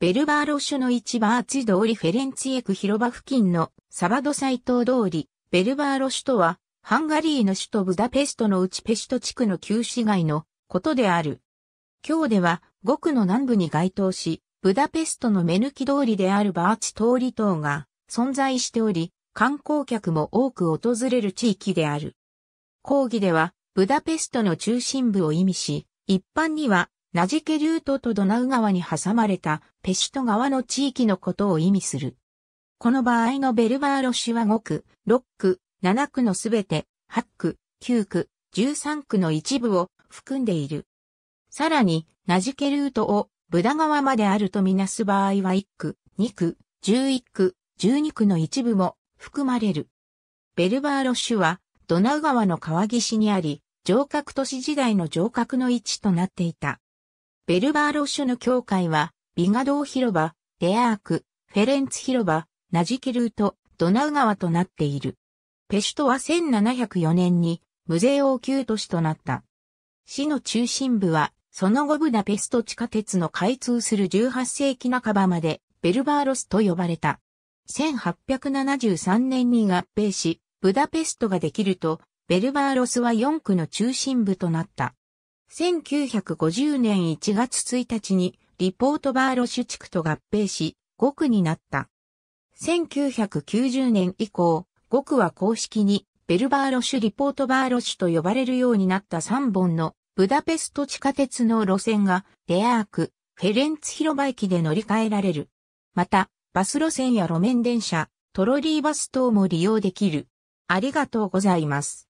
ベルバーロシュの市場アーチ通りフェレンツィエク広場付近のサバドサイト通り、ベルバーロシュとは、ハンガリーの首都ブダペストのうちペスト地区の旧市街のことである。今日では、5区の南部に該当し、ブダペストの目抜き通りであるバーチ通り等が存在しており、観光客も多く訪れる地域である。講義では、ブダペストの中心部を意味し、一般にはナジケルートとドナウ川に挟まれたペシュト川の地域のことを意味する。この場合のベルバーロュは5区、6区、7区のすべて、8区、9区、13区の一部を含んでいる。さらに、ナジケルートをブダ川まであるとみなす場合は1区、2区、11区、12区の一部も含まれる。ベルバーロュはドナウ川の川岸にあり、城郭都市時代の城郭の位置となっていた。ベルバーロッシュの教会は、ビガドー広場、デアーク、フェレンツ広場、ナジキルート、ドナウ川となっている。ペシュトは1704年に、無税王宮都市となった。市の中心部は、その後ブダペスト地下鉄の開通する18世紀半ばまで、ベルバーロスと呼ばれた。1873年に合併し、ブダペストができると、ベルバーロスは4区の中心部となった。1950年1月1日にリポートバーロシュ地区と合併し、5区になった。1990年以降、5区は公式にベルバーロシュリポートバーロシュと呼ばれるようになった3本のブダペスト地下鉄の路線がレアーク、フェレンツ広場駅で乗り換えられる。また、バス路線や路面電車、トロリーバス等も利用できる。ありがとうございます。